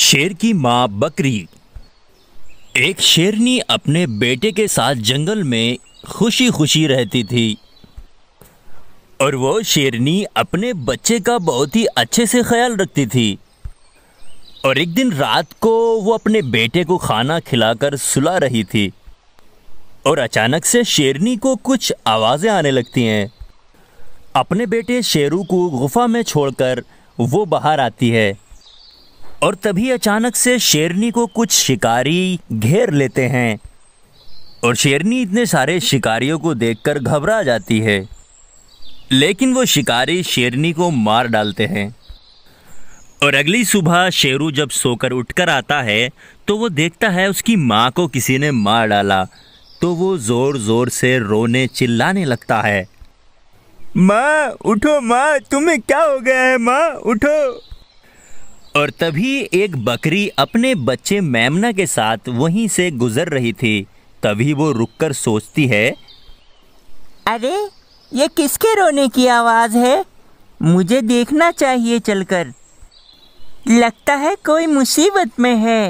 शेर की माँ बकरी एक शेरनी अपने बेटे के साथ जंगल में खुशी खुशी रहती थी और वो शेरनी अपने बच्चे का बहुत ही अच्छे से ख्याल रखती थी और एक दिन रात को वो अपने बेटे को खाना खिलाकर सुला रही थी और अचानक से शेरनी को कुछ आवाज़ें आने लगती हैं अपने बेटे शेरू को गुफा में छोड़कर वो बाहर आती है और तभी अचानक से शेरनी को कुछ शिकारी घेर लेते हैं और शेरनी इतने सारे शिकारियों को देखकर घबरा जाती है लेकिन वो शिकारी शेरनी को मार डालते हैं और अगली सुबह शेरू जब सोकर उठकर आता है तो वो देखता है उसकी माँ को किसी ने मार डाला तो वो ज़ोर ज़ोर से रोने चिल्लाने लगता है माँ उठो माँ तुम्हें क्या हो गया है माँ उठो और तभी एक बकरी अपने बच्चे मेमना के साथ वहीं से गुजर रही थी तभी वो रुककर सोचती है अरे ये किसके रोने की आवाज़ है मुझे देखना चाहिए चलकर लगता है कोई मुसीबत में है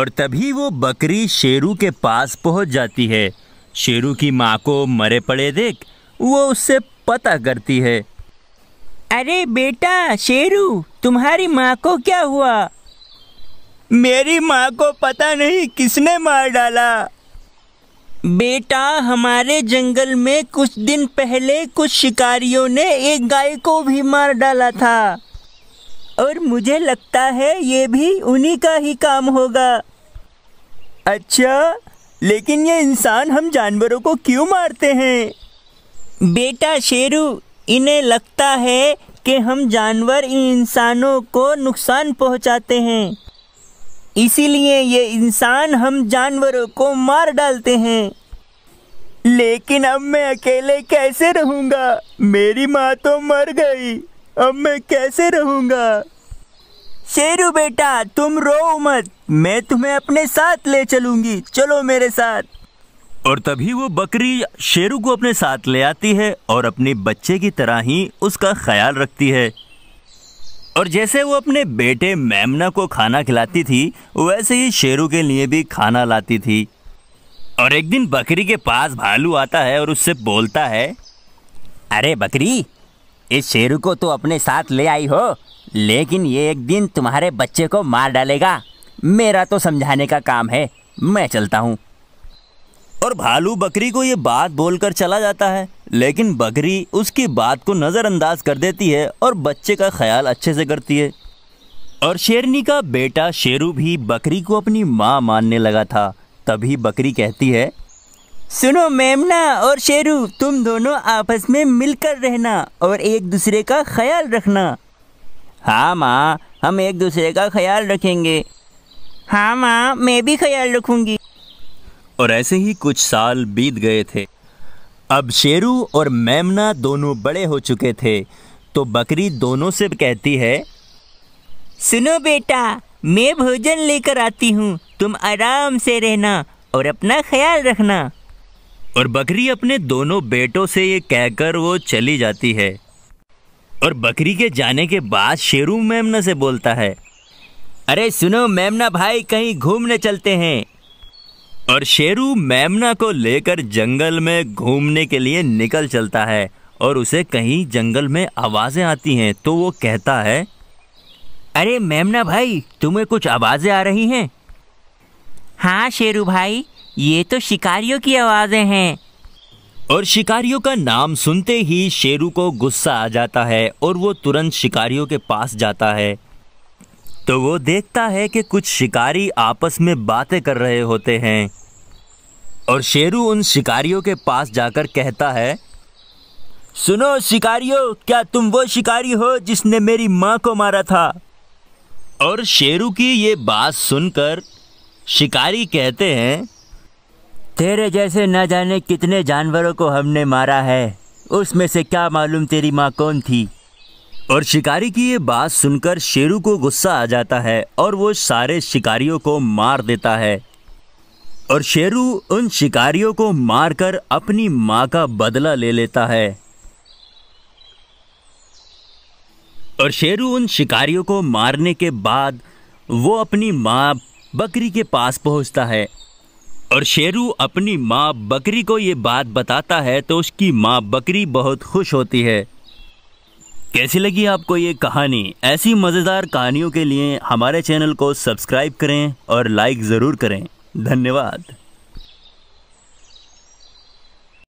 और तभी वो बकरी शेरू के पास पहुंच जाती है शेरू की माँ को मरे पड़े देख वो उससे पता करती है अरे बेटा शेरू तुम्हारी माँ को क्या हुआ मेरी माँ को पता नहीं किसने मार डाला बेटा हमारे जंगल में कुछ दिन पहले कुछ शिकारियों ने एक गाय को भी मार डाला था और मुझे लगता है ये भी उन्हीं का ही काम होगा अच्छा लेकिन ये इंसान हम जानवरों को क्यों मारते हैं बेटा शेरू इन्हें लगता है कि हम जानवर इन इंसानों को नुकसान पहुंचाते हैं इसीलिए ये इंसान हम जानवरों को मार डालते हैं लेकिन अब मैं अकेले कैसे रहूँगा मेरी माँ तो मर गई अब मैं कैसे रहूँगा शेरू बेटा तुम रो मत मैं तुम्हें अपने साथ ले चलूँगी चलो मेरे साथ और तभी वो बकरी शेरू को अपने साथ ले आती है और अपने बच्चे की तरह ही उसका ख्याल रखती है और जैसे वो अपने बेटे मेमना को खाना खिलाती थी वैसे ही शेरू के लिए भी खाना लाती थी और एक दिन बकरी के पास भालू आता है और उससे बोलता है अरे बकरी इस शेरू को तो अपने साथ ले आई हो लेकिन ये एक दिन तुम्हारे बच्चे को मार डालेगा मेरा तो समझाने का काम है मैं चलता हूँ और भालू बकरी को ये बात बोलकर चला जाता है लेकिन बकरी उसकी बात को नज़रअंदाज कर देती है और बच्चे का ख्याल अच्छे से करती है और शेरनी का बेटा शेरू भी बकरी को अपनी माँ मानने लगा था तभी बकरी कहती है सुनो मेमना और शेरू तुम दोनों आपस में मिलकर रहना और एक दूसरे का ख्याल रखना हाँ माँ हम एक दूसरे का ख्याल रखेंगे हाँ माँ मैं भी ख्याल रखूँगी और ऐसे ही कुछ साल बीत गए थे अब शेरू और मेमना दोनों बड़े हो चुके थे तो बकरी दोनों से कहती है सुनो बेटा मैं भोजन लेकर आती हूँ तुम आराम से रहना और अपना ख्याल रखना और बकरी अपने दोनों बेटों से ये कहकर वो चली जाती है और बकरी के जाने के बाद शेरू मेमना से बोलता है अरे सुनो मेमना भाई कहीं घूमने चलते हैं और शेरू मेमना को लेकर जंगल में घूमने के लिए निकल चलता है और उसे कहीं जंगल में आवाज़ें आती हैं तो वो कहता है अरे मेमना भाई तुम्हें कुछ आवाज़ें आ रही हैं हाँ शेरू भाई ये तो शिकारियों की आवाज़ें हैं और शिकारियों का नाम सुनते ही शेरू को गुस्सा आ जाता है और वो तुरंत शिकारियों के पास जाता है तो वो देखता है कि कुछ शिकारी आपस में बातें कर रहे होते हैं और शेरू उन शिकारियों के पास जाकर कहता है सुनो शिकारियों क्या तुम वो शिकारी हो जिसने मेरी माँ को मारा था और शेरू की ये बात सुनकर शिकारी कहते हैं तेरे जैसे न जाने कितने जानवरों को हमने मारा है उसमें से क्या मालूम तेरी माँ कौन थी और शिकारी की ये बात सुनकर शेरू को गुस्सा आ जाता है और वो सारे शिकारियों को मार देता है और शेरू उन शिकारियों को मारकर अपनी माँ का बदला ले लेता है और शेरू उन शिकारियों को मारने के बाद वो अपनी माँ बकरी के पास पहुँचता है और शेरू अपनी माँ बकरी को ये बात बताता है तो उसकी माँ बकरी बहुत खुश होती है कैसी लगी आपको ये कहानी ऐसी मज़ेदार कहानियों के लिए हमारे चैनल को सब्सक्राइब करें और लाइक ज़रूर करें धन्यवाद